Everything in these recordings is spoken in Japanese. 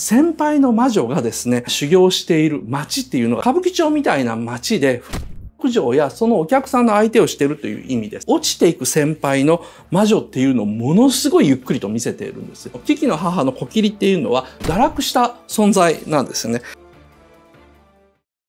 先輩の魔女がですね、修行している町っていうのが歌舞伎町みたいな町で、副城やそのお客さんの相手をしているという意味です。落ちていく先輩の魔女っていうのをものすごいゆっくりと見せているんですよ。キキの母のコキリっていうのは堕落した存在なんですね。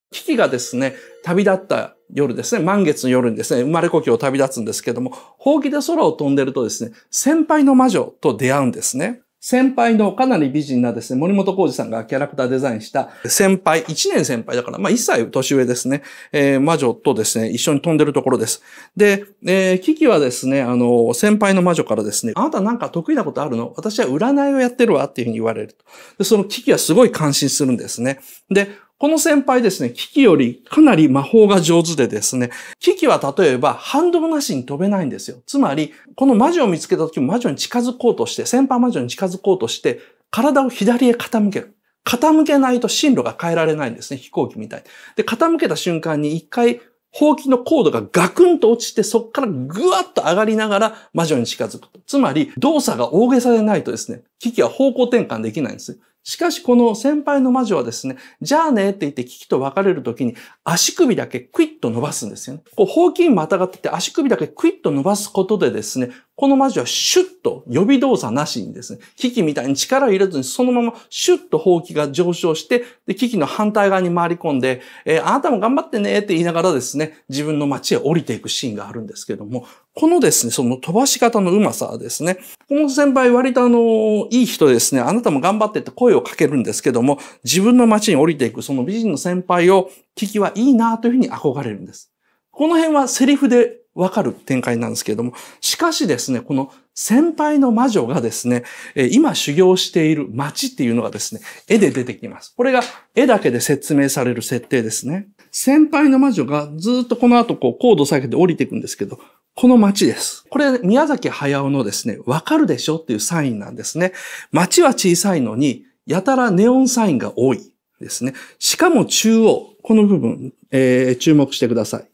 キキがですね、旅立った夜ですね、満月の夜にですね、生まれ故郷を旅立つんですけども、ほうきで空を飛んでるとですね、先輩の魔女と出会うんですね。先輩のかなり美人なですね、森本浩二さんがキャラクターデザインした先輩、一年先輩だから、まあ一歳年上ですね、えー、魔女とですね、一緒に飛んでるところです。で、えー、キキはですね、あの、先輩の魔女からですね、あなたなんか得意なことあるの私は占いをやってるわっていうふうに言われると。で、そのキキはすごい感心するんですね。で、この先輩ですね、キキよりかなり魔法が上手でですね、キキは例えばハンドなしに飛べないんですよ。つまり、この魔女を見つけた時も魔女に近づこうとして、先輩魔女に近づこうとして、体を左へ傾ける。傾けないと進路が変えられないんですね、飛行機みたい。で、傾けた瞬間に一回、放棄の高度がガクンと落ちて、そこからぐわっと上がりながら魔女に近づくと。つまり、動作が大げさでないとですね、機器は方向転換できないんです。しかしこの先輩の魔女はですね、じゃあねって言って危機と別れるときに足首だけクイッと伸ばすんですよね。こう、ほうきたがってて足首だけクイッと伸ばすことでですね、この魔女はシュッと予備動作なしにですね、危機みたいに力を入れずにそのままシュッと放棄が上昇して、で、危機の反対側に回り込んで、えー、あなたも頑張ってねって言いながらですね、自分の街へ降りていくシーンがあるんですけども、このですね、その飛ばし方のうまさですね、この先輩割とあの、いい人ですね、あなたも頑張ってって声をかけるんですけども、自分の街に降りていくその美人の先輩を、危機はいいなというふうに憧れるんです。この辺はセリフでわかる展開なんですけれども、しかしですね、この先輩の魔女がですね、今修行している町っていうのがですね、絵で出てきます。これが絵だけで説明される設定ですね。先輩の魔女がずっとこの後こう高度下げて降りていくんですけど、この街です。これ、宮崎駿のですね、わかるでしょっていうサインなんですね。街は小さいのに、やたらネオンサインが多いですね。しかも中央、この部分、えー、注目してください。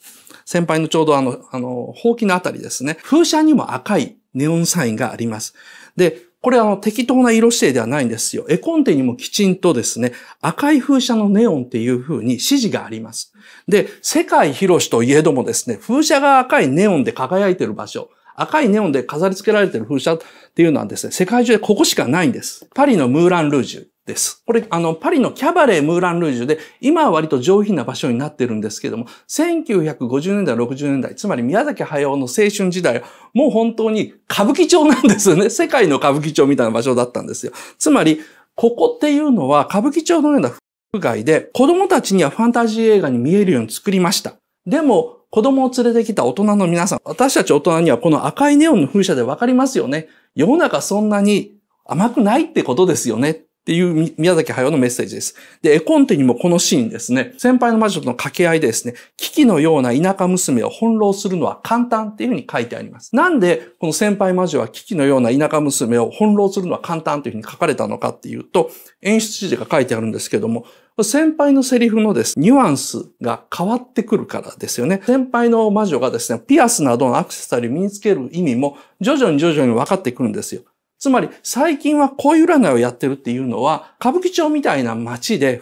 先輩のちょうどあの、あの、ほうきのあたりですね。風車にも赤いネオンサインがあります。で、これあの適当な色指定ではないんですよ。絵コンテにもきちんとですね、赤い風車のネオンっていう風に指示があります。で、世界広しといえどもですね、風車が赤いネオンで輝いている場所、赤いネオンで飾り付けられている風車っていうのはですね、世界中でここしかないんです。パリのムーラン・ルージュ。です。これ、あの、パリのキャバレー・ムーラン・ルージュで、今は割と上品な場所になってるんですけども、1950年代、60年代、つまり宮崎駿の青春時代は、もう本当に歌舞伎町なんですよね。世界の歌舞伎町みたいな場所だったんですよ。つまり、ここっていうのは歌舞伎町のような外で、子供たちにはファンタジー映画に見えるように作りました。でも、子供を連れてきた大人の皆さん、私たち大人にはこの赤いネオンの風車でわかりますよね。世の中そんなに甘くないってことですよね。っていう宮崎駿のメッセージです。で、絵コンテにもこのシーンですね、先輩の魔女との掛け合いでですね、危機のような田舎娘を翻弄するのは簡単っていうふうに書いてあります。なんで、この先輩魔女は危機のような田舎娘を翻弄するのは簡単というふうに書かれたのかっていうと、演出指示が書いてあるんですけども、先輩のセリフのです、ニュアンスが変わってくるからですよね。先輩の魔女がですね、ピアスなどのアクセサリーを身につける意味も徐々に徐々に分かってくるんですよ。つまり最近は恋占いをやってるっていうのは、歌舞伎町みたいな街で、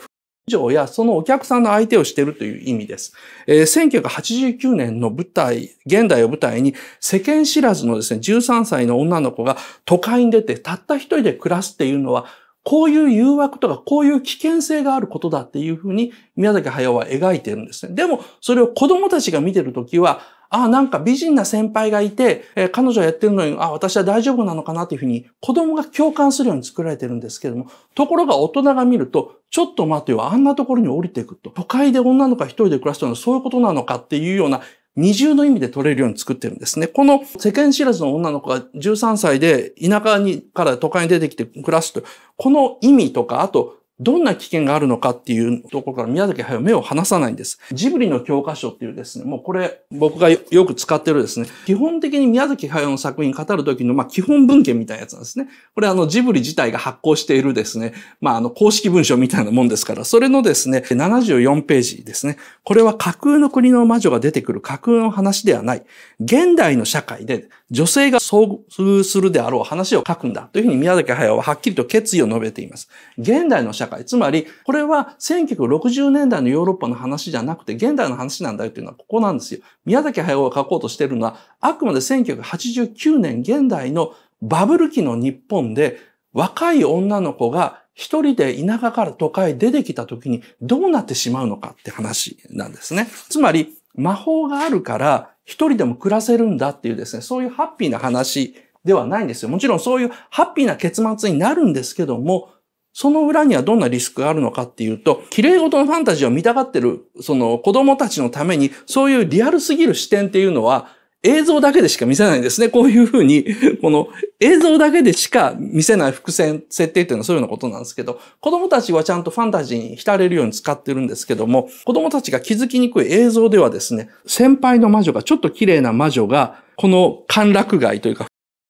城やそのお客さんの相手をしているという意味です。えー、1989年の舞台、現代を舞台に世間知らずのですね、13歳の女の子が都会に出てたった一人で暮らすっていうのは、こういう誘惑とか、こういう危険性があることだっていうふうに宮崎駿は描いてるんですね。でも、それを子供たちが見てるときは、ああ、なんか美人な先輩がいて、えー、彼女やってるのに、あ私は大丈夫なのかなというふうに、子供が共感するように作られてるんですけども、ところが大人が見ると、ちょっと待てよ、あんなところに降りていくと。都会で女の子が一人で暮らすとのはそういうことなのかっていうような二重の意味で取れるように作ってるんですね。この世間知らずの女の子が13歳で田舎にから都会に出てきて暮らすと、この意味とか、あとどんな危険があるのかっていうところから宮崎駿は目を離さないんです。ジブリの教科書っていうですね、もうこれ僕がよく使ってるですね、基本的に宮崎駿の作品語る時のまあ基本文献みたいなやつなんですね。これあのジブリ自体が発行しているですね、まああの公式文書みたいなもんですから、それのですね、74ページですね。これは架空の国の魔女が出てくる架空の話ではない。現代の社会で女性が遭遇するであろう話を書くんだというふうに宮崎駿ははっきりと決意を述べています。現代の社会会。つまり、これは1960年代のヨーロッパの話じゃなくて、現代の話なんだよっていうのはここなんですよ。宮崎駿が書こうとしてるのは、あくまで1989年現代のバブル期の日本で、若い女の子が一人で田舎から都会出てきた時にどうなってしまうのかって話なんですね。つまり、魔法があるから一人でも暮らせるんだっていうですね、そういうハッピーな話ではないんですよ。もちろんそういうハッピーな結末になるんですけども、その裏にはどんなリスクがあるのかっていうと、綺麗事のファンタジーを見たがってる、その子供たちのために、そういうリアルすぎる視点っていうのは、映像だけでしか見せないんですね。こういうふうに、この映像だけでしか見せない伏線、設定っていうのはそういうようなことなんですけど、子供たちはちゃんとファンタジーに浸れるように使ってるんですけども、子供たちが気づきにくい映像ではですね、先輩の魔女が、ちょっと綺麗な魔女が、この歓楽街というか、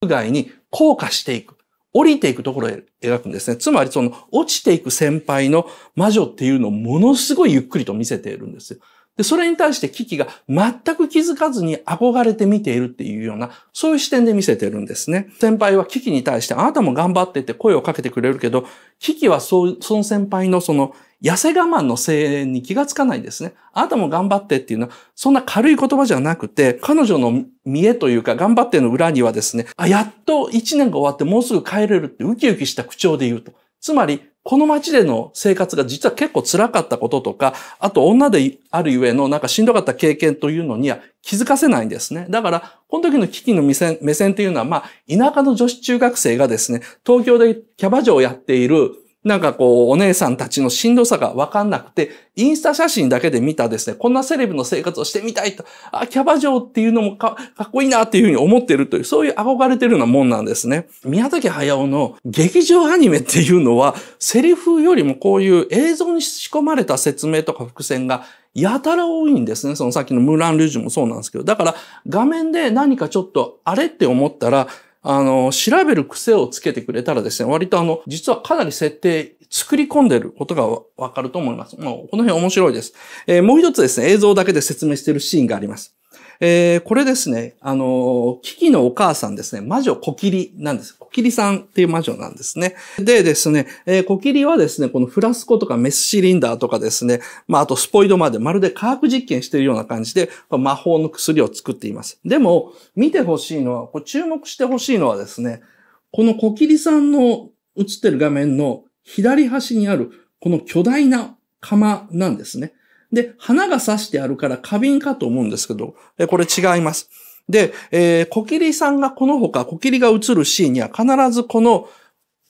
街に降下していく。降りていくところを描くんですね。つまりその落ちていく先輩の魔女っていうのをものすごいゆっくりと見せているんですよ。で、それに対してキキが全く気づかずに憧れて見ているっていうような、そういう視点で見せてるんですね。先輩はキキに対して、あなたも頑張ってって声をかけてくれるけど、キキはそう、その先輩のその、痩せ我慢の声援に気がつかないんですね。あなたも頑張ってっていうのは、そんな軽い言葉じゃなくて、彼女の見栄というか、頑張っての裏にはですね、あ、やっと1年が終わってもうすぐ帰れるってウキウキした口調で言うと。つまり、この街での生活が実は結構辛かったこととか、あと女であるゆえのなんかしんどかった経験というのには気づかせないんですね。だから、この時の危機の目線目線というのは、まあ、田舎の女子中学生がですね、東京でキャバ嬢をやっているなんかこう、お姉さんたちのしんどさがわかんなくて、インスタ写真だけで見たですね、こんなセレブの生活をしてみたいと、あ、キャバ嬢っていうのもかっこいいなっていうふうに思ってるという、そういう憧れてるようなもんなんですね。宮崎駿の劇場アニメっていうのは、セリフよりもこういう映像に仕込まれた説明とか伏線がやたら多いんですね。そのさっきのムーラン・ルージュもそうなんですけど。だから画面で何かちょっとあれって思ったら、あの、調べる癖をつけてくれたらですね、割とあの、実はかなり設定作り込んでることがわかると思います。もうこの辺面白いです。えー、もう一つですね、映像だけで説明しているシーンがあります。えー、これですね、あの、キキのお母さんですね、魔女コキリなんです。コキリさんっていう魔女なんですね。でですね、えー、コキリはですね、このフラスコとかメスシリンダーとかですね、まあ、あとスポイドまでまるで科学実験しているような感じで、魔法の薬を作っています。でも、見てほしいのは、こ注目してほしいのはですね、このコキリさんの映ってる画面の左端にある、この巨大な釜なんですね。で、花が刺してあるから花瓶かと思うんですけど、これ違います。で、えー、コキリさんがこの他、コキリが映るシーンには必ずこの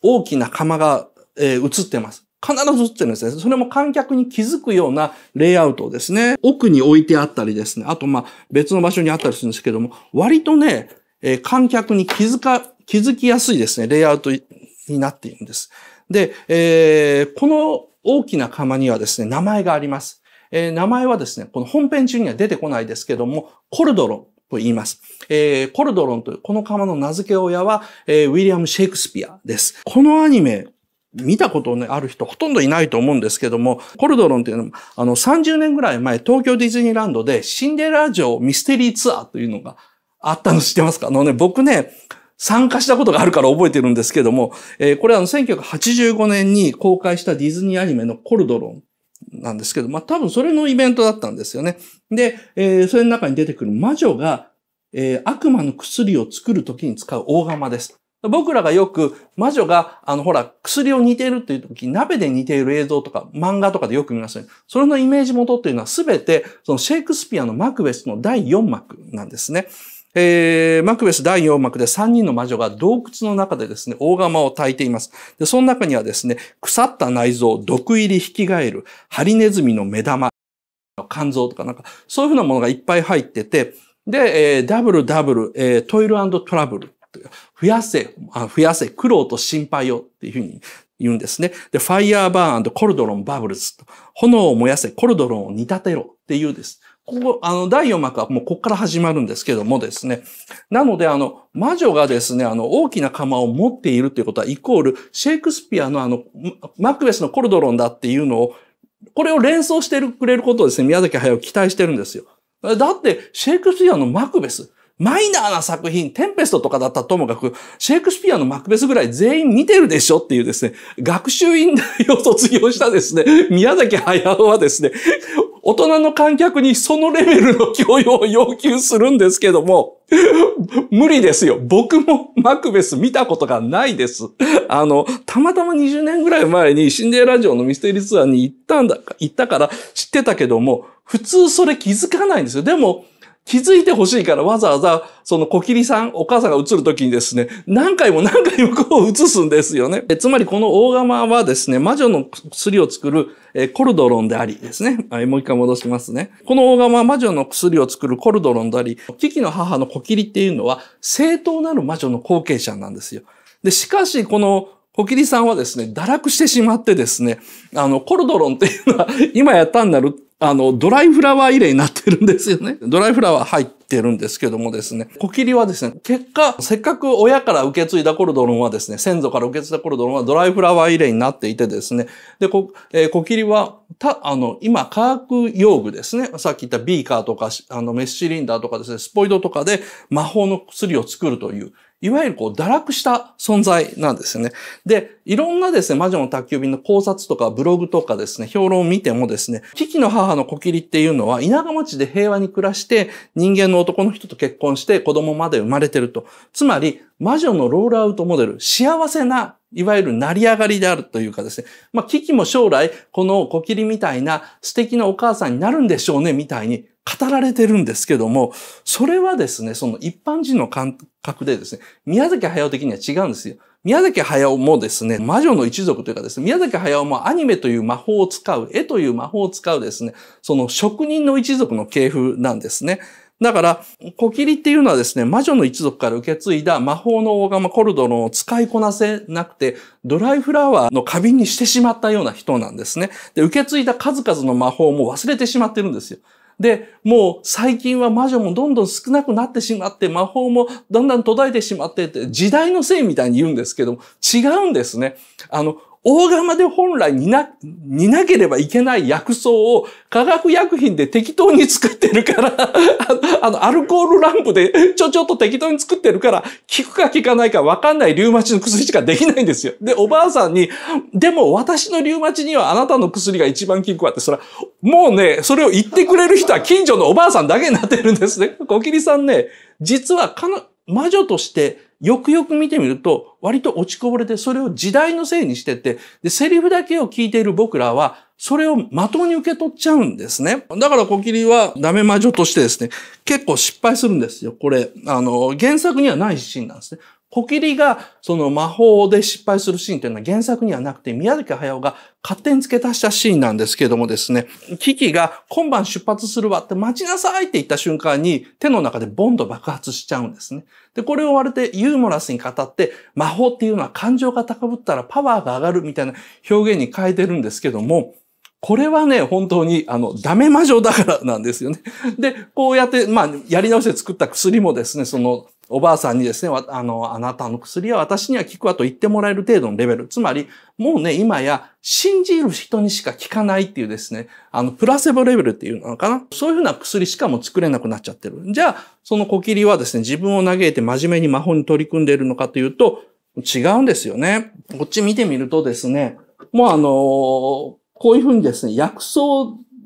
大きな釜が、えー、映ってます。必ず映ってるんですね。それも観客に気づくようなレイアウトですね。奥に置いてあったりですね。あと、ま別の場所にあったりするんですけども、割とね、えー、観客に気づか、気づきやすいですね、レイアウトになっているんです。で、えー、この大きな釜にはですね、名前があります。えー、名前はですね、この本編中には出てこないですけども、コルドロンと言います。えー、コルドロンというこの釜の名付け親は、えー、ウィリアム・シェイクスピアです。このアニメ、見たことね、ある人ほとんどいないと思うんですけども、コルドロンっていうのも、あの、30年ぐらい前、東京ディズニーランドでシンデレラ城ミステリーツアーというのがあったの知ってますかあのね、僕ね、参加したことがあるから覚えてるんですけども、えー、これはあの1985年に公開したディズニーアニメのコルドロンなんですけど、まあ、多分それのイベントだったんですよね。で、えー、それの中に出てくる魔女が、えー、悪魔の薬を作るときに使う大釜です。僕らがよく魔女が、あの、ほら、薬を煮ているっていう時、鍋で煮ている映像とか漫画とかでよく見ますね。それのイメージ元っていうのはすべて、そのシェイクスピアのマクベスの第4幕なんですね。えー、マクベス第4幕で3人の魔女が洞窟の中でですね、大釜を焚いています。で、その中にはですね、腐った内臓、毒入り引き換えるハリネズミの目玉、肝臓とかなんか、そういうふうなものがいっぱい入ってて、で、えー、ダブルダブル、えー、トイルトラブル。増やせ、増やせ、苦労と心配をっていうふうに言うんですね。で、ファイヤーバーンコルドロンバブルズ。炎を燃やせ、コルドロンを煮立てろっていうです。ここ、あの、第4幕はもうここから始まるんですけどもですね。なので、あの、魔女がですね、あの、大きな釜を持っているということは、イコール、シェイクスピアのあの、マクベスのコルドロンだっていうのを、これを連想してくれることをですね、宮崎駿期待してるんですよ。だって、シェイクスピアのマクベス、マイナーな作品、テンペストとかだったともかく、シェイクスピアのマクベスぐらい全員見てるでしょっていうですね、学習院大を卒業したですね、宮崎駿はですね、大人の観客にそのレベルの教養を要求するんですけども、無理ですよ。僕もマクベス見たことがないです。あの、たまたま20年ぐらい前にシンデレラ城のミステリーツアーに行ったんだ、行ったから知ってたけども、普通それ気づかないんですよ。でも、気づいてほしいからわざわざ、その小霧さん、お母さんが映るときにですね、何回も何回もこう映すんですよね。つまりこの大釜はですね、魔女の薬を作るえコルドロンでありですね。はい、もう一回戻しますね。この大釜は魔女の薬を作るコルドロンであり、キキの母のコキリっていうのは正当なる魔女の後継者なんですよ。で、しかし、このコキリさんはですね、堕落してしまってですね、あの、コルドロンっていうのは今や単なるあの、ドライフラワー入れになってるんですよね。ドライフラワー入ってるんですけどもですね。コキリはですね、結果、せっかく親から受け継いだコルドロンはですね、先祖から受け継いだコルドロンはドライフラワー入れになっていてですね。で、こ、えー、コキリは、た、あの、今、化学用具ですね。さっき言ったビーカーとか、あの、メスシリンダーとかですね、スポイドとかで魔法の薬を作るという、いわゆるこう堕落した存在なんですよね。で、いろんなですね、魔女の宅急便の考察とかブログとかですね、評論を見てもですね、キキの母のコキリっていうのは田舎町で平和に暮らして人間の男の人と結婚して子供まで生まれてると。つまり、魔女のロールアウトモデル、幸せないわゆる成り上がりであるというかですね。まあ、キキも将来、このコキリみたいな素敵なお母さんになるんでしょうね、みたいに語られてるんですけども、それはですね、その一般人の感覚でですね、宮崎駿的には違うんですよ。宮崎駿もですね、魔女の一族というかですね、宮崎駿もアニメという魔法を使う、絵という魔法を使うですね、その職人の一族の系譜なんですね。だから、コキリっていうのはですね、魔女の一族から受け継いだ魔法の大釜コルドロンを使いこなせなくて、ドライフラワーの花瓶にしてしまったような人なんですね。で、受け継いだ数々の魔法も忘れてしまってるんですよ。で、もう最近は魔女もどんどん少なくなってしまって、魔法もだんだん途絶えてしまってって、時代のせいみたいに言うんですけども、違うんですね。あの、大釜で本来にな、になければいけない薬草を化学薬品で適当に作ってるから あの、アルコールランプでちょちょっと適当に作ってるから、効くか効かないかわかんないリウマチの薬しかできないんですよ。で、おばあさんに、でも私のリウマチにはあなたの薬が一番効くわって、それは、もうね、それを言ってくれる人は近所のおばあさんだけになってるんですね。小キさんね、実はかな、魔女として、よくよく見てみると、割と落ちこぼれて、それを時代のせいにしてて、で、セリフだけを聞いている僕らは、それをまとに受け取っちゃうんですね。だからコキリはダメ魔女としてですね、結構失敗するんですよ。これ、あの、原作にはないシーンなんですね。ポキリがその魔法で失敗するシーンというのは原作にはなくて宮崎駿が勝手に付け足したシーンなんですけどもですね、キキが今晩出発するわって待ちなさいって言った瞬間に手の中でボンと爆発しちゃうんですね。で、これを割れてユーモラスに語って魔法っていうのは感情が高ぶったらパワーが上がるみたいな表現に変えてるんですけども、これはね、本当に、あの、ダメ魔女だからなんですよね。で、こうやって、まあ、やり直して作った薬もですね、その、おばあさんにですね、あの、あなたの薬は私には効くわと言ってもらえる程度のレベル。つまり、もうね、今や、信じる人にしか効かないっていうですね、あの、プラセボレベルっていうのかな。そういうふうな薬しかも作れなくなっちゃってる。じゃあ、そのコキリはですね、自分を嘆いて真面目に魔法に取り組んでいるのかというと、違うんですよね。こっち見てみるとですね、もうあのー、こういうふうにですね、薬草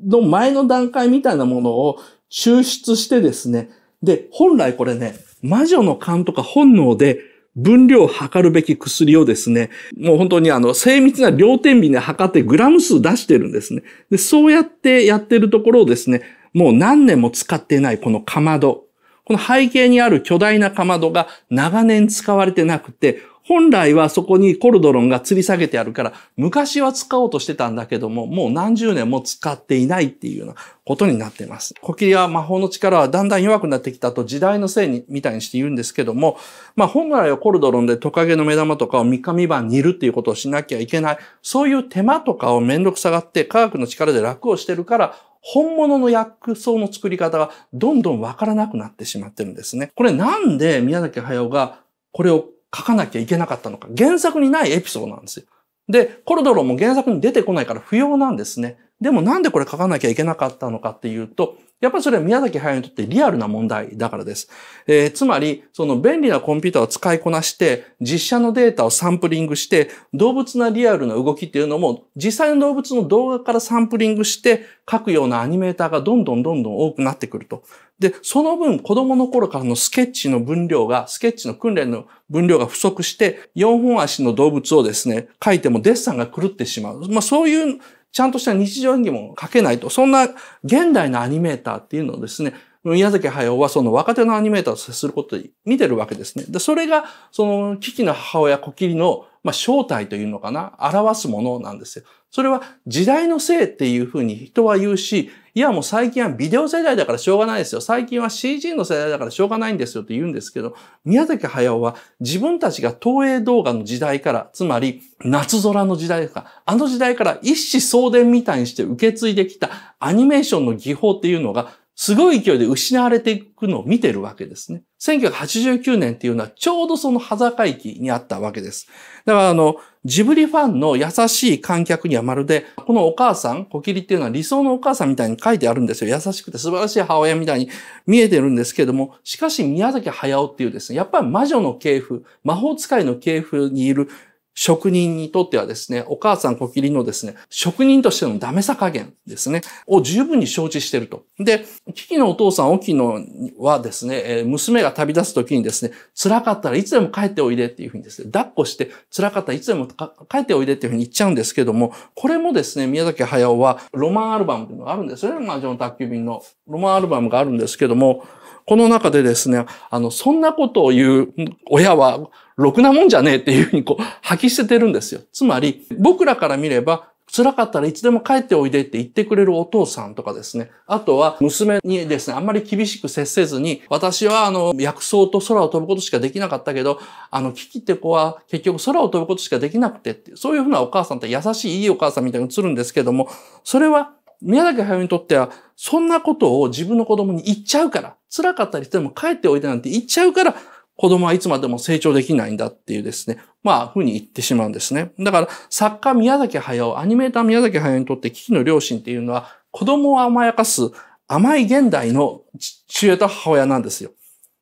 の前の段階みたいなものを抽出してですね、で、本来これね、魔女の勘とか本能で分量を測るべき薬をですね、もう本当にあの精密な量点秤で測ってグラム数出してるんですね。で、そうやってやってるところをですね、もう何年も使ってないこのかまど。この背景にある巨大なかまどが長年使われてなくて、本来はそこにコルドロンが吊り下げてあるから、昔は使おうとしてたんだけども、もう何十年も使っていないっていうようなことになっています。コキリは魔法の力はだんだん弱くなってきたと時代のせいに、みたいにして言うんですけども、まあ本来はコルドロンでトカゲの目玉とかを三日三晩煮るっていうことをしなきゃいけない。そういう手間とかをめんどくさがって科学の力で楽をしてるから、本物の薬草の作り方がどんどんわからなくなってしまってるんですね。これなんで宮崎駿がこれを書かなきゃいけなかったのか。原作にないエピソードなんですよ。で、コルドロも原作に出てこないから不要なんですね。でもなんでこれ書かなきゃいけなかったのかっていうと、やっぱりそれは宮崎駿にとってリアルな問題だからです。えー、つまり、その便利なコンピューターを使いこなして、実写のデータをサンプリングして、動物なリアルな動きっていうのも、実際の動物の動画からサンプリングして、書くようなアニメーターがどんどんどんどん多くなってくると。で、その分、子供の頃からのスケッチの分量が、スケッチの訓練の分量が不足して、四本足の動物をですね、描いてもデッサンが狂ってしまう。まあそういう、ちゃんとした日常にも描けないと。そんな現代のアニメーターっていうのをですね、宮崎駿はその若手のアニメーターと接することで見てるわけですね。で、それが、その、キキの母親コキリの、まあ、正体というのかな、表すものなんですよ。それは時代のせいっていうふうに人は言うし、いやもう最近はビデオ世代だからしょうがないですよ。最近は CG の世代だからしょうがないんですよって言うんですけど、宮崎駿は自分たちが東映動画の時代から、つまり夏空の時代とか、あの時代から一子相伝みたいにして受け継いできたアニメーションの技法っていうのが、すごい勢いで失われていくのを見てるわけですね。1989年っていうのはちょうどその裸駅期にあったわけです。だからあの、ジブリファンの優しい観客にはまるで、このお母さん、コキリっていうのは理想のお母さんみたいに書いてあるんですよ。優しくて素晴らしい母親みたいに見えてるんですけども、しかし宮崎駿っていうですね、やっぱり魔女の系譜、魔法使いの系譜にいる職人にとってはですね、お母さん小切りのですね、職人としてのダメさ加減ですね、を十分に承知してると。で、キキのお父さん、オキノはですね、娘が旅立つ時にですね、辛かったらいつでも帰っておいでっていうふうにですね、抱っこして辛かったらいつでも帰っておいでっていうふうに言っちゃうんですけども、これもですね、宮崎駿はロマンアルバムっていうのがあるんですよね、ジョの宅急便の。ロマンアルバムがあるんですけども、この中でですね、あの、そんなことを言う親はろくなもんじゃねえっていうふうにこう吐き捨ててるんですよ。つまり、僕らから見れば、辛かったらいつでも帰っておいでって言ってくれるお父さんとかですね。あとは娘にですね、あんまり厳しく接せずに、私はあの、薬草と空を飛ぶことしかできなかったけど、あの、キキって子は結局空を飛ぶことしかできなくてって、そういうふうなお母さんって優しいいいお母さんみたいに映るんですけども、それは宮崎駿にとっては、そんなことを自分の子供に言っちゃうから、辛かったりしても帰っておいでなんて言っちゃうから、子供はいつまでも成長できないんだっていうですね、まあ、ふうに言ってしまうんですね。だから、作家宮崎駿、アニメーター宮崎駿にとって危機の両親っていうのは、子供を甘やかす甘い現代の父親と母親なんですよ。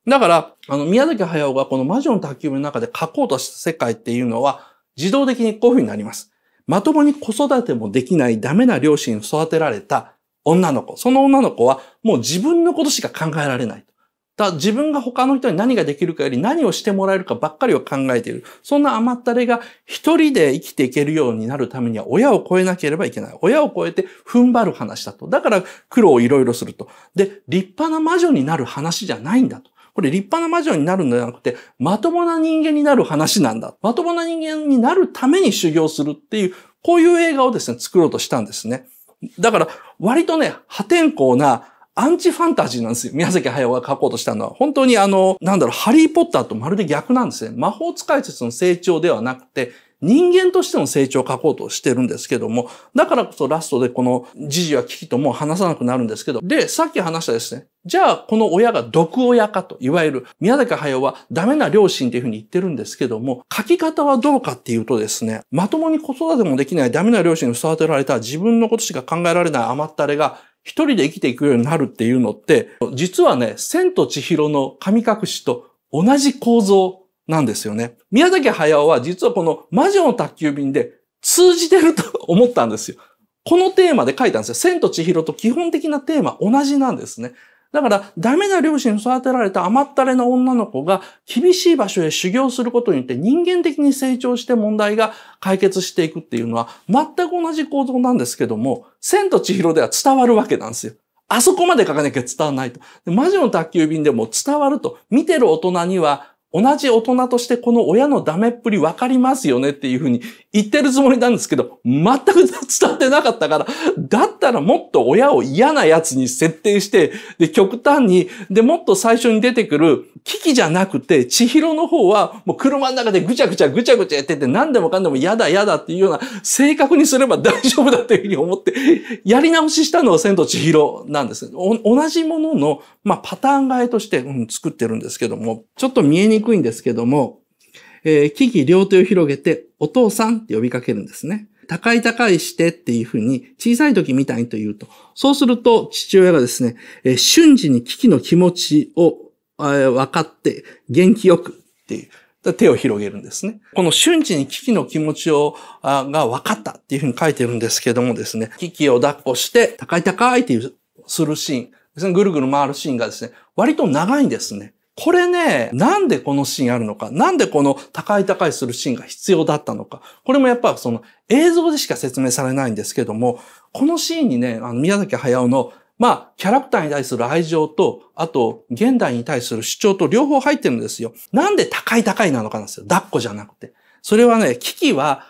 だから、あの、宮崎駿がこの魔女の宅急便の中で書こうとした世界っていうのは、自動的にこういうふうになります。まともに子育てもできないダメな両親に育てられた女の子。その女の子はもう自分のことしか考えられない。だ自分が他の人に何ができるかより何をしてもらえるかばっかりを考えている。そんな甘ったれが一人で生きていけるようになるためには親を超えなければいけない。親を超えて踏ん張る話だと。だから苦労をいろいろすると。で、立派な魔女になる話じゃないんだと。これ立派な魔女になるんじゃなくて、まともな人間になる話なんだ。まともな人間になるために修行するっていう、こういう映画をですね、作ろうとしたんですね。だから、割とね、破天荒なアンチファンタジーなんですよ。宮崎駿が書こうとしたのは。本当にあの、なんだろう、ハリーポッターとまるで逆なんですね。魔法使い説の成長ではなくて、人間としての成長を書こうとしてるんですけども、だからこそラストでこのジジは危機ともう話さなくなるんですけど、で、さっき話したですね、じゃあこの親が毒親かと、いわゆる宮崎駿はダメな両親っていうふうに言ってるんですけども、書き方はどうかっていうとですね、まともに子育てもできないダメな両親に育てられた自分のことしか考えられない甘ったれが一人で生きていくようになるっていうのって、実はね、千と千尋の神隠しと同じ構造なんですよね。宮崎駿は実はこの魔女の宅急便で通じてると思ったんですよ。このテーマで書いたんですよ。千と千尋と基本的なテーマ同じなんですね。だから、ダメな両親に育てられた甘ったれな女の子が厳しい場所へ修行することによって人間的に成長して問題が解決していくっていうのは全く同じ構造なんですけども、千と千尋では伝わるわけなんですよ。あそこまで書かなきゃ伝わらないと。魔女の宅急便でも伝わると。見てる大人には同じ大人としてこの親のダメっぷり分かりますよねっていうふうに言ってるつもりなんですけど、全く伝わってなかったから、だったらもっと親を嫌な奴に設定して、で、極端に、で、もっと最初に出てくる、危機じゃなくて、千尋の方は、もう車の中でぐちゃぐちゃぐちゃぐちゃやってて、何でもかんでも嫌だ嫌だっていうような、性格にすれば大丈夫だっていうふうに思って、やり直ししたのは千と千尋なんです。同じものの、まあ、パターン替えとして、うん、作ってるんですけども、ちょっと見えににくいんですけども、えー、木両手を広げて、お父さんって呼びかけるんですね。高い高いしてっていうふうに、小さい時みたいと言うと。そうすると、父親がですね、えー、瞬時に危機の気持ちを、えー、分かって、元気よくっていう。手を広げるんですね。この瞬時に危機の気持ちを、あが分かったっていうふうに書いてるんですけどもですね、危機を抱っこして、高い高いっていう、するシーン、ぐるぐる回るシーンがですね、割と長いんですね。これね、なんでこのシーンあるのか、なんでこの高い高いするシーンが必要だったのか、これもやっぱその映像でしか説明されないんですけども、このシーンにね、あの宮崎駿のまあ、キャラクターに対する愛情と、あと、現代に対する主張と両方入ってるんですよ。なんで高い高いなのかなんですよ。抱っこじゃなくて。それはね、危機は、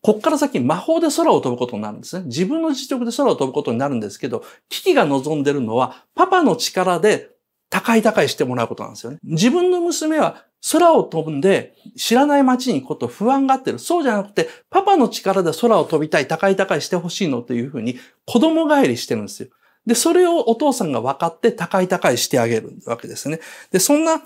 こっから先魔法で空を飛ぶことになるんですね。自分の実力で空を飛ぶことになるんですけど、危機が望んでるのは、パパの力で高い高いしてもらうことなんですよね。自分の娘は空を飛んで知らない街に行くこと不安がってる。そうじゃなくて、パパの力で空を飛びたい、高い高いしてほしいのというふうに子供帰りしてるんですよ。で、それをお父さんが分かって高い高いしてあげるわけですね。で、そんな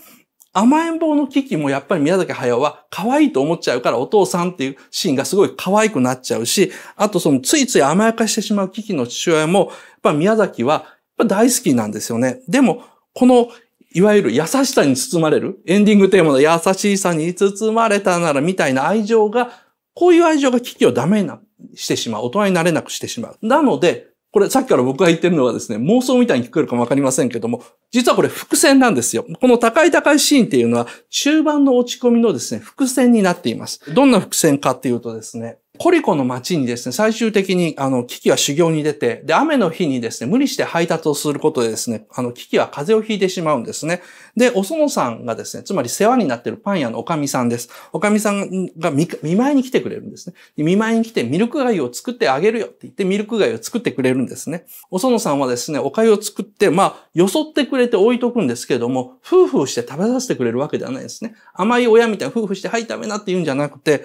甘えん坊の危機もやっぱり宮崎駿は可愛いと思っちゃうからお父さんっていうシーンがすごい可愛くなっちゃうし、あとそのついつい甘やかしてしまう危機の父親も、やっぱ宮崎は大好きなんですよね。でも、この、いわゆる優しさに包まれる、エンディングテーマの優しさに包まれたならみたいな愛情が、こういう愛情が危機をダメな、してしまう。大人になれなくしてしまう。なので、これさっきから僕が言ってるのはですね、妄想みたいに聞こえるかもわかりませんけども、実はこれ伏線なんですよ。この高い高いシーンっていうのは、中盤の落ち込みのですね、伏線になっています。どんな伏線かっていうとですね、コリコの町にですね、最終的に、あの、キキは修行に出て、で、雨の日にですね、無理して配達をすることでですね、あの、キキは風邪をひいてしまうんですね。で、お園さんがですね、つまり世話になってるパン屋のおかみさんです。おかみさんが見舞いに来てくれるんですね。見舞いに来てミルク貝を作ってあげるよって言って、ミルク貝を作ってくれるんですね。お園さんはですね、お粥を作って、まあ、よそってくれて置いとくんですけれども、夫婦して食べさせてくれるわけではないですね。甘い親みたいな夫婦して、はい、食べなって言うんじゃなくて、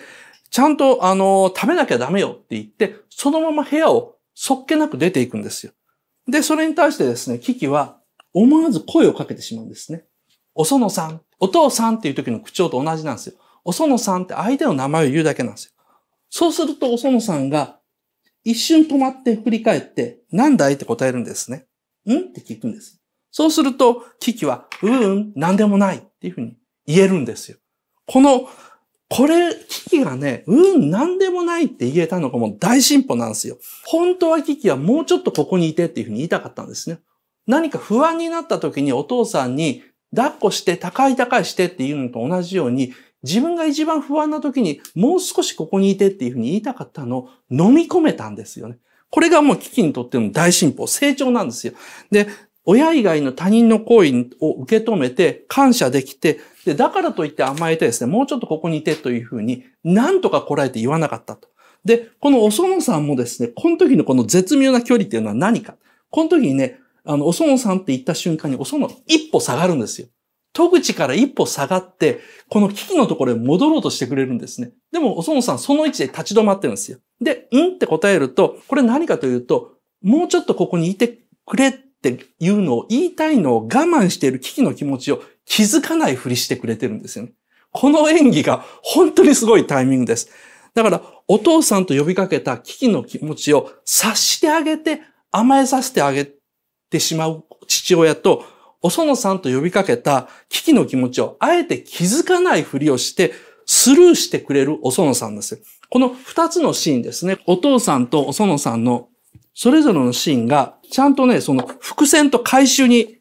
ちゃんと、あの、食べなきゃダメよって言って、そのまま部屋をそっけなく出ていくんですよ。で、それに対してですね、キキは思わず声をかけてしまうんですね。おそのさん、お父さんっていう時の口調と同じなんですよ。おそのさんって相手の名前を言うだけなんですよ。そうするとおそのさんが一瞬止まって振り返って、なんだいって答えるんですね。んって聞くんです。そうすると、キキは、うーん、なんでもないっていうふうに言えるんですよ。この、これ、危機がね、うん、なんでもないって言えたのがもう大進歩なんですよ。本当は危機はもうちょっとここにいてっていうふうに言いたかったんですね。何か不安になった時にお父さんに、抱っこして高い高いしてっていうのと同じように、自分が一番不安な時にもう少しここにいてっていうふうに言いたかったのを飲み込めたんですよね。これがもう危機にとっての大進歩、成長なんですよ。で、親以外の他人の行為を受け止めて感謝できて、で、だからといって甘えてですね、もうちょっとここにいてというふうに、なんとかこらえて言わなかったと。で、このお園さんもですね、この時のこの絶妙な距離っていうのは何か。この時にね、あの、お園さんって言った瞬間にお園一歩下がるんですよ。戸口から一歩下がって、この危機のところへ戻ろうとしてくれるんですね。でも、お園さんその位置で立ち止まってるんですよ。で、うんって答えると、これ何かというと、もうちょっとここにいてくれっていうのを言いたいのを我慢している危機の気持ちを気づかないふりしてくれてるんですよね。この演技が本当にすごいタイミングです。だから、お父さんと呼びかけた危機の気持ちを察してあげて、甘えさせてあげてしまう父親と、お園さんと呼びかけた危機の気持ちをあえて気づかないふりをして、スルーしてくれるお園さんです。この二つのシーンですね。お父さんとお園さんのそれぞれのシーンが、ちゃんとね、その伏線と回収に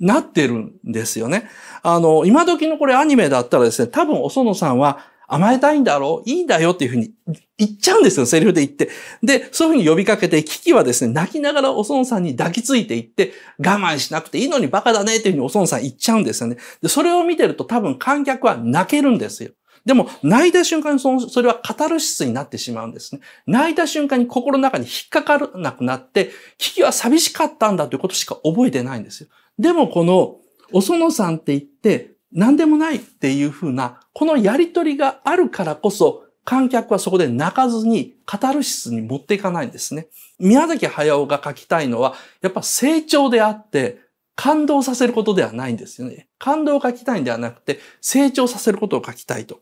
なってるんですよね。あの、今時のこれアニメだったらですね、多分おそのさんは甘えたいんだろういいんだよっていうふうに言っちゃうんですよ、セリフで言って。で、そういうふうに呼びかけて、キキはですね、泣きながらおそのさんに抱きついていって、我慢しなくていいのにバカだねっていうふうにおそのさん言っちゃうんですよね。で、それを見てると多分観客は泣けるんですよ。でも、泣いた瞬間にその、それはカタルシスになってしまうんですね。泣いた瞬間に心の中に引っかからなくなって、危機は寂しかったんだということしか覚えてないんですよ。でも、この、お園さんって言って、何でもないっていうふうな、このやりとりがあるからこそ、観客はそこで泣かずにカタルシスに持っていかないんですね。宮崎駿が書きたいのは、やっぱ成長であって、感動させることではないんですよね。感動を書きたいんではなくて、成長させることを書きたいと。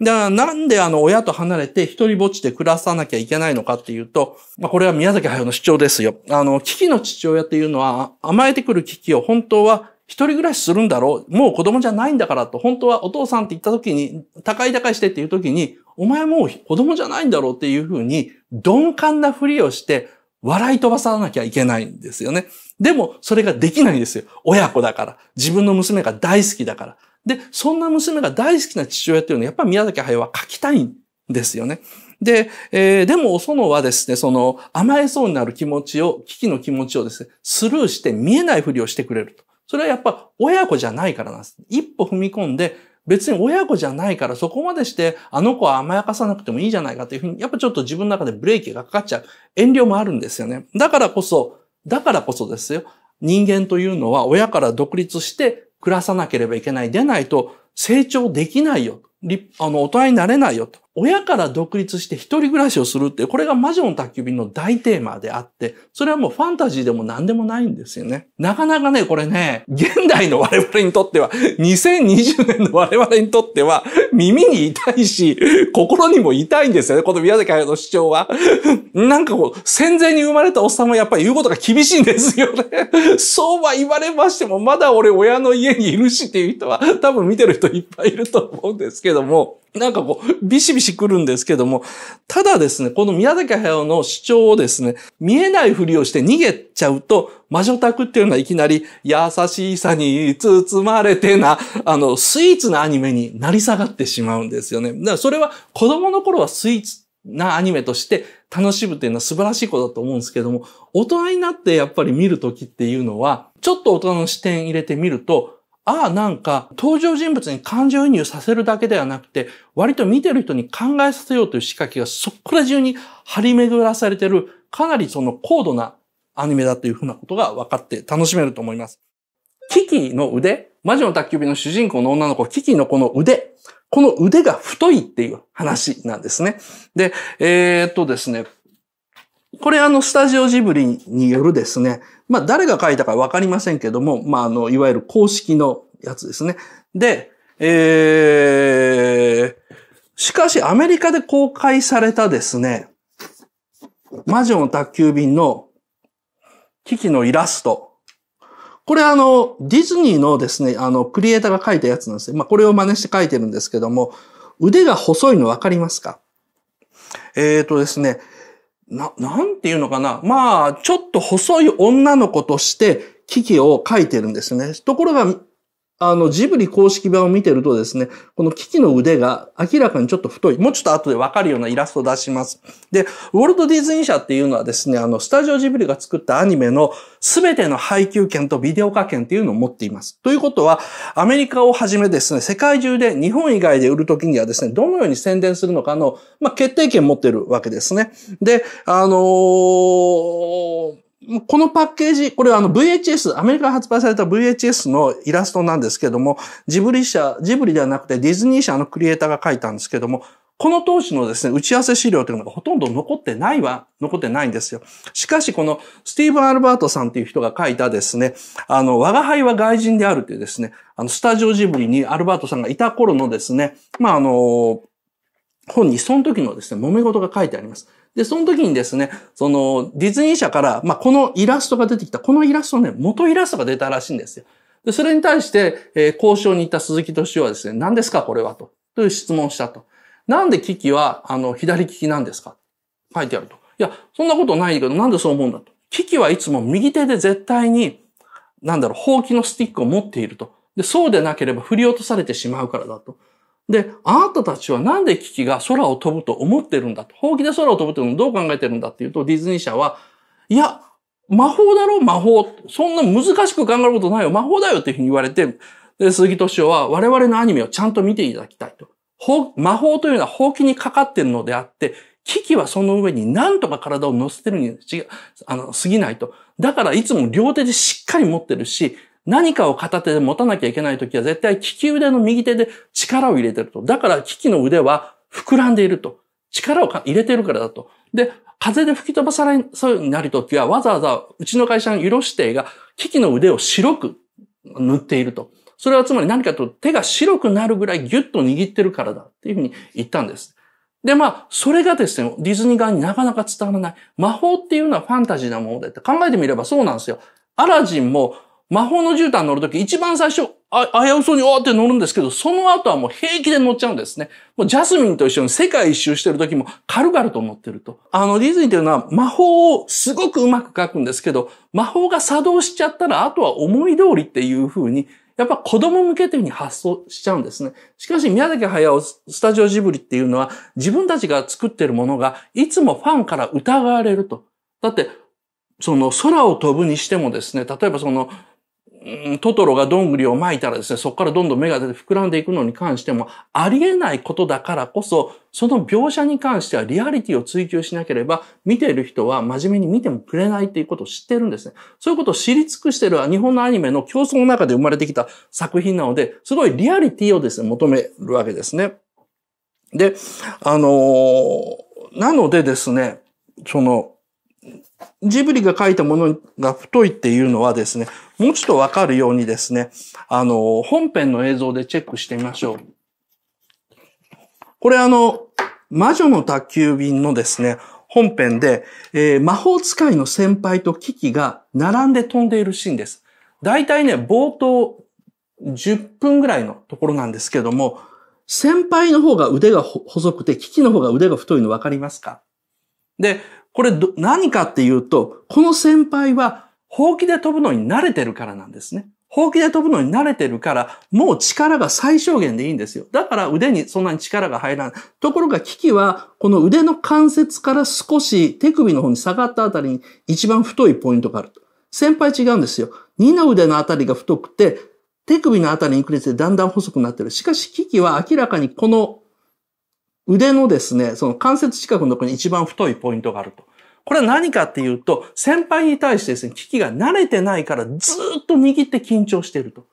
だからなんであの親と離れて一人ぼっちで暮らさなきゃいけないのかっていうと、まあこれは宮崎駿の主張ですよ。あの、危機の父親っていうのは甘えてくる危機を本当は一人暮らしするんだろう。もう子供じゃないんだからと、本当はお父さんって言った時に、高い高いしてっていう時に、お前もう子供じゃないんだろうっていうふうに鈍感なふりをして、笑い飛ばさなきゃいけないんですよね。でも、それができないんですよ。親子だから。自分の娘が大好きだから。で、そんな娘が大好きな父親っていうのは、やっぱり宮崎駿は書きたいんですよね。で、えー、でも、お園はですね、その、甘えそうになる気持ちを、危機の気持ちをですね、スルーして見えないふりをしてくれると。それはやっぱ親子じゃないからなんです。一歩踏み込んで、別に親子じゃないからそこまでしてあの子は甘やかさなくてもいいじゃないかというふうに、やっぱちょっと自分の中でブレーキがかかっちゃう。遠慮もあるんですよね。だからこそ、だからこそですよ。人間というのは親から独立して暮らさなければいけない。でないと成長できないよ。あの、大人になれないよと。親から独立して一人暮らしをするって、これが魔女の宅急便の大テーマであって、それはもうファンタジーでも何でもないんですよね。なかなかね、これね、現代の我々にとっては、2020年の我々にとっては、耳に痛いし、心にも痛いんですよね、この宮崎駿の主張は。なんかこう、戦前に生まれたおっさんはやっぱり言うことが厳しいんですよね。そうは言われましても、まだ俺親の家にいるしっていう人は、多分見てる人いっぱいいると思うんですけども、なんかこう、ビシビシ来るんですけども、ただですね、この宮崎駿の主張をですね、見えないふりをして逃げちゃうと、魔女宅っていうのはいきなり、優しさに包まれてな、あの、スイーツなアニメになり下がってしまうんですよね。だからそれは子供の頃はスイーツなアニメとして楽しむっていうのは素晴らしいことだと思うんですけども、大人になってやっぱり見るときっていうのは、ちょっと大人の視点入れてみると、ああなんか登場人物に感情移入させるだけではなくて、割と見てる人に考えさせようという仕掛けがそっくら中に張り巡らされてる、かなりその高度なアニメだというふうなことが分かって楽しめると思います。キキの腕、魔女の宅急便の主人公の女の子、キキのこの腕、この腕が太いっていう話なんですね。で、えー、っとですね、これあの、スタジオジブリによるですね、まあ誰が書いたかわかりませんけども、まああの、いわゆる公式のやつですね。で、えー、しかしアメリカで公開されたですね、魔女の宅急便の機器のイラスト。これあの、ディズニーのですね、あの、クリエイターが書いたやつなんですね。まあ、これを真似して書いてるんですけども、腕が細いのわかりますかえっ、ー、とですね、な、なんていうのかな。まあ、ちょっと細い女の子として、危機を書いてるんですね。ところが、あの、ジブリ公式版を見てるとですね、この機器の腕が明らかにちょっと太い。もうちょっと後でわかるようなイラストを出します。で、ウォルト・ディズニー社っていうのはですね、あの、スタジオジブリが作ったアニメの全ての配給権とビデオ化権っていうのを持っています。ということは、アメリカをはじめですね、世界中で日本以外で売るときにはですね、どのように宣伝するのかの、まあ、決定権持ってるわけですね。で、あのーこのパッケージ、これはあの VHS、アメリカ発売された VHS のイラストなんですけども、ジブリ社、ジブリではなくてディズニー社のクリエイターが書いたんですけども、この当時のですね、打ち合わせ資料というのがほとんど残ってないわ、残ってないんですよ。しかし、このスティーブン・アルバートさんという人が書いたですね、あの、我が輩は外人であるというですね、あの、スタジオジブリにアルバートさんがいた頃のですね、まあ、あの、本にその時のですね、揉め事が書いてあります。で、その時にですね、そのディズニー社から、まあ、このイラストが出てきた、このイラストね、元イラストが出たらしいんですよ。で、それに対して、えー、交渉に行った鈴木敏夫はですね、何ですかこれはと。という質問をしたと。なんで危機は、あの、左利きなんですか書いてあると。いや、そんなことないけど、なんでそう思うんだと。危機はいつも右手で絶対に、なんだろう、ほうきのスティックを持っていると。で、そうでなければ振り落とされてしまうからだと。で、あなたたちはなんでキキが空を飛ぶと思ってるんだと。ほうきで空を飛ぶってのをどう考えてるんだっていうと、ディズニー社は、いや、魔法だろ魔法。そんな難しく考えることないよ。魔法だよっていうふうに言われて、で、鈴木敏夫は我々のアニメをちゃんと見ていただきたいと。魔法というのはほうきにかかってるのであって、危機はその上に何とか体を乗せてるに違あの、過ぎないと。だからいつも両手でしっかり持ってるし、何かを片手で持たなきゃいけないときは絶対利き腕の右手で力を入れてると。だから利きの腕は膨らんでいると。力を入れてるからだと。で、風で吹き飛ばされそうになるときはわざわざうちの会社のユロ指定が利きの腕を白く塗っていると。それはつまり何かと手が白くなるぐらいギュッと握ってるからだっていうふうに言ったんです。で、まあ、それがですね、ディズニー側になかなか伝わらない。魔法っていうのはファンタジーなものでって考えてみればそうなんですよ。アラジンも魔法の絨毯乗るとき一番最初、あ、危うそうにおーって乗るんですけど、その後はもう平気で乗っちゃうんですね。もうジャスミンと一緒に世界一周してる時も軽々と乗ってると。あのディズニーというのは魔法をすごくうまく書くんですけど、魔法が作動しちゃったらあとは思い通りっていう風に、やっぱ子供向けというふうに発想しちゃうんですね。しかし宮崎駿スタジオジブリっていうのは自分たちが作ってるものがいつもファンから疑われると。だって、その空を飛ぶにしてもですね、例えばそのトトロがどんぐりを撒いたらですね、そこからどんどん芽が出て膨らんでいくのに関しても、ありえないことだからこそ、その描写に関してはリアリティを追求しなければ、見ている人は真面目に見てもくれないっていうことを知ってるんですね。そういうことを知り尽くしてる日本のアニメの競争の中で生まれてきた作品なので、すごいリアリティをですね、求めるわけですね。で、あのー、なのでですね、その、ジブリが書いたものが太いっていうのはですね、もうちょっとわかるようにですね、あの、本編の映像でチェックしてみましょう。これあの、魔女の宅急便のですね、本編で、えー、魔法使いの先輩とキキが並んで飛んでいるシーンです。大体ね、冒頭10分ぐらいのところなんですけども、先輩の方が腕が細くて、キキの方が腕が太いの分かりますかで、これ何かっていうと、この先輩は、ほうきで飛ぶのに慣れてるからなんですね。ほうきで飛ぶのに慣れてるから、もう力が最小限でいいんですよ。だから腕にそんなに力が入らない。ところが、キキは、この腕の関節から少し手首の方に下がったあたりに一番太いポイントがあると。先輩違うんですよ。二の腕のあたりが太くて、手首のあたりにくれてだんだん細くなってる。しかし、キキは明らかにこの腕のですね、その関節近くのところに一番太いポイントがあると。これは何かっていうと、先輩に対してですね、危機が慣れてないからずっと握って緊張していると。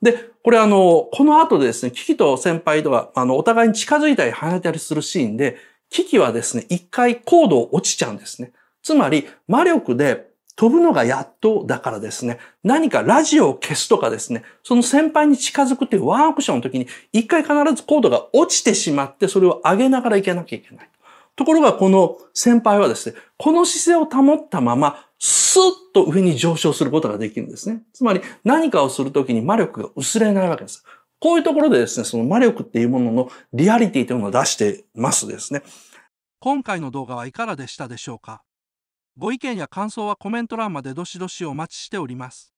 で、これあの、この後でですね、キキと先輩とは、あの、お互いに近づいたり離れたりするシーンで、キキはですね、一回高度落ちちゃうんですね。つまり、魔力で飛ぶのがやっとだからですね、何かラジオを消すとかですね、その先輩に近づくっていうワンアクションの時に、一回必ずコードが落ちてしまって、それを上げながらいけなきゃいけない。ところがこの先輩はですね、この姿勢を保ったまま、スッと上に上昇することができるんですね。つまり何かをするときに魔力が薄れないわけです。こういうところでですね、その魔力っていうもののリアリティというのを出してますですね。今回の動画はいかがでしたでしょうかご意見や感想はコメント欄までどしどしお待ちしております。